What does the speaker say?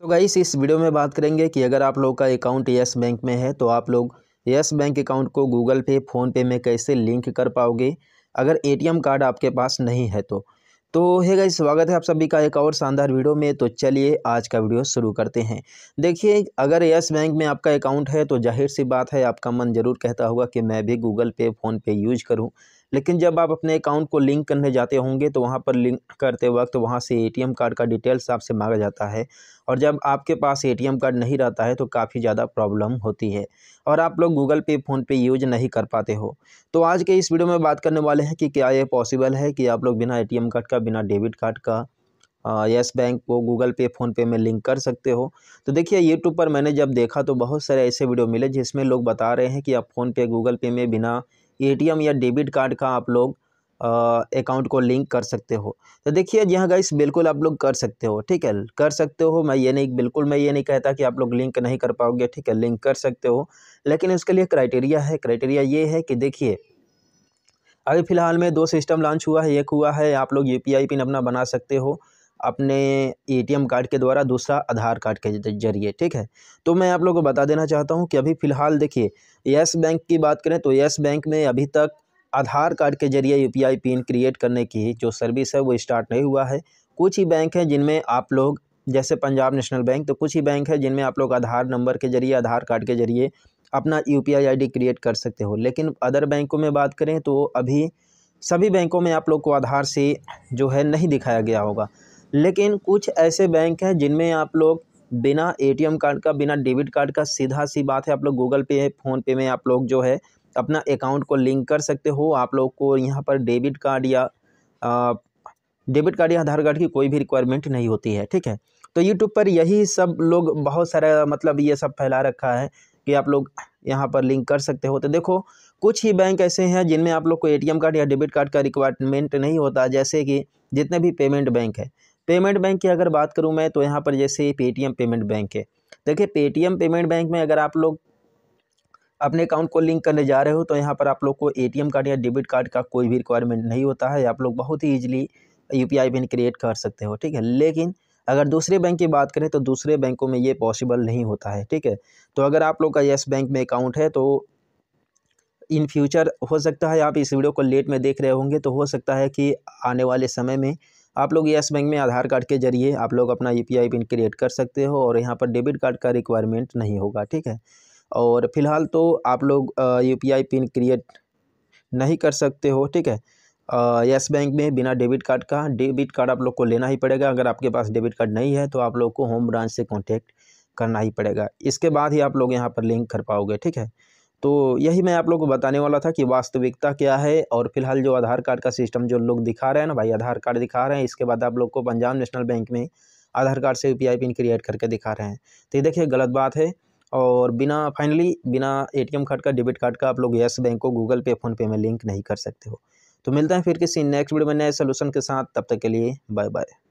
तो गाइस इस वीडियो में बात करेंगे कि अगर आप लोग का अकाउंट येस बैंक में है तो आप लोग येस बैंक अकाउंट को गूगल पे फ़ोनपे में कैसे लिंक कर पाओगे अगर एटीएम कार्ड आपके पास नहीं है तो तो हे गाइस स्वागत है आप सभी का एक और शानदार वीडियो में तो चलिए आज का वीडियो शुरू करते हैं देखिए अगर यस बैंक में आपका अकाउंट है तो जाहिर सी बात है आपका मन ज़रूर कहता होगा कि मैं भी गूगल पे फ़ोनपे यूज करूँ लेकिन जब आप अपने अकाउंट को लिंक करने जाते होंगे तो वहाँ पर लिंक करते वक्त वहाँ से एटीएम कार्ड का डिटेल्स आपसे मांगा जाता है और जब आपके पास एटीएम कार्ड नहीं रहता है तो काफ़ी ज़्यादा प्रॉब्लम होती है और आप लोग गूगल पे फ़ोनपे यूज नहीं कर पाते हो तो आज के इस वीडियो में बात करने वाले हैं कि क्या ये पॉसिबल है कि आप लोग बिना ए कार्ड का बिना डेबिट कार्ड का यस बैंक को गूगल पे फ़ोनपे में लिंक कर सकते हो तो देखिए यूट्यूब पर मैंने जब देखा तो बहुत सारे ऐसे वीडियो मिले जिसमें लोग बता रहे हैं कि आप फ़ोनपे गूगल पे में बिना एटीएम या डेबिट कार्ड का आप लोग अकाउंट को लिंक कर सकते हो तो देखिए यहाँ गाइस बिल्कुल आप लोग कर सकते हो ठीक है कर सकते हो मैं ये नहीं बिल्कुल मैं ये नहीं कहता कि आप लोग लिंक नहीं कर पाओगे ठीक है लिंक कर सकते हो लेकिन उसके लिए क्राइटेरिया है क्राइटेरिया ये है कि देखिए अभी फ़िलहाल में दो सिस्टम लॉन्च हुआ है एक हुआ है आप लोग यू पिन अपना बना सकते हो अपने एटीएम कार्ड के द्वारा दूसरा आधार कार्ड के जरिए ठीक है तो मैं आप लोगों को बता देना चाहता हूँ कि अभी फ़िलहाल देखिए येस बैंक की बात करें तो येस बैंक में अभी तक आधार कार्ड के जरिए यूपीआई पिन क्रिएट करने की जो सर्विस है वो स्टार्ट नहीं हुआ है कुछ ही बैंक हैं जिनमें आप लोग जैसे पंजाब नेशनल बैंक तो कुछ ही बैंक है जिनमें आप लोग आधार नंबर के जरिए आधार कार्ड के जरिए अपना यू पी क्रिएट कर सकते हो लेकिन अदर बैंकों में बात करें तो अभी सभी बैंकों में आप लोग को आधार से जो है नहीं दिखाया गया होगा लेकिन कुछ ऐसे बैंक हैं जिनमें आप लोग बिना एटीएम कार्ड का बिना डेबिट कार्ड का सीधा सी बात है आप लोग गूगल पे है फ़ोनपे में आप लोग जो है अपना अकाउंट को लिंक कर सकते हो आप लोग को यहाँ पर डेबिट कार्ड या डेबिट कार्ड या आधार कार्ड की कोई भी रिक्वायरमेंट नहीं होती है ठीक है तो यूट्यूब पर यही सब लोग बहुत सारा मतलब ये सब फैला रखा है कि आप लोग यहाँ पर लिंक कर सकते हो तो देखो कुछ ही बैंक ऐसे हैं जिनमें आप लोग को एटीएम कार्ड या डेबिट कार्ड का रिक्वायरमेंट नहीं होता जैसे कि जितने भी पेमेंट बैंक है पेमेंट बैंक की अगर बात करूँ मैं तो यहाँ पर जैसे पेटीएम पेमेंट बैंक है देखिए पेटीएम पेमेंट बैंक में अगर आप लोग अपने अकाउंट को लिंक करने जा रहे हो तो यहाँ पर आप लोग को एटीएम कार्ड या डेबिट कार्ड का कोई भी रिक्वायरमेंट नहीं होता है आप लोग बहुत ही easily U P I PIN create कर सकते हो ठीक है लेकिन अगर दूसरे बैंक की बात करें तो दूसरे बैंकों में ये पॉसिबल नहीं होता है ठीक है तो अगर आप लोग का येस बैंक में अकाउंट है तो इन फ्यूचर हो सकता है आप इस वीडियो को लेट में देख रहे होंगे तो हो सकता है कि आने वाले समय में आप लोग यस बैंक में आधार कार्ड के जरिए आप लोग अपना यू पिन क्रिएट कर सकते हो और यहाँ पर डेबिट कार्ड का रिक्वायरमेंट नहीं होगा ठीक है और फिलहाल तो आप लोग यू पिन क्रिएट नहीं कर सकते हो ठीक है यस बैंक में बिना डेबिट कार्ड का डेबिट कार्ड आप लोग को लेना ही पड़ेगा अगर आपके पास डेबिट कार्ड नहीं है तो आप लोग को होम ब्रांच से कॉन्टैक्ट करना ही पड़ेगा इसके बाद ही आप लोग यहाँ पर लिंक कर पाओगे ठीक है तो यही मैं आप लोग को बताने वाला था कि वास्तविकता क्या है और फिलहाल जो आधार कार्ड का सिस्टम जो लोग दिखा रहे हैं ना भाई आधार कार्ड दिखा रहे हैं इसके बाद आप लोग को पंजाब नेशनल बैंक में आधार कार्ड से यू पिन क्रिएट करके दिखा रहे हैं तो ये देखिए गलत बात है और बिना फाइनली बिना ए कार्ड का डेबिट कार्ड का आप लोग येस बैंक को गूगल पे फ़ोनपे में लिंक नहीं कर सकते हो तो मिलते हैं फिर किसी नेक्स्ट वीडियो में नए सोल्यूशन के साथ तब तक के लिए बाय बाय